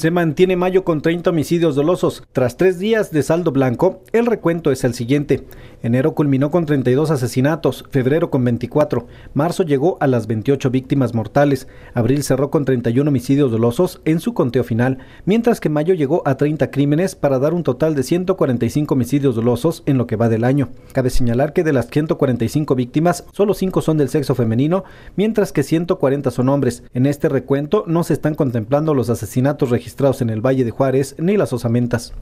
Se mantiene mayo con 30 homicidios dolosos. Tras tres días de saldo blanco, el recuento es el siguiente. Enero culminó con 32 asesinatos, febrero con 24, marzo llegó a las 28 víctimas mortales, abril cerró con 31 homicidios dolosos en su conteo final, mientras que mayo llegó a 30 crímenes para dar un total de 145 homicidios dolosos en lo que va del año. Cabe señalar que de las 145 víctimas, solo 5 son del sexo femenino, mientras que 140 son hombres. En este recuento no se están contemplando los asesinatos registrados registrados en el Valle de Juárez ni las osamentas.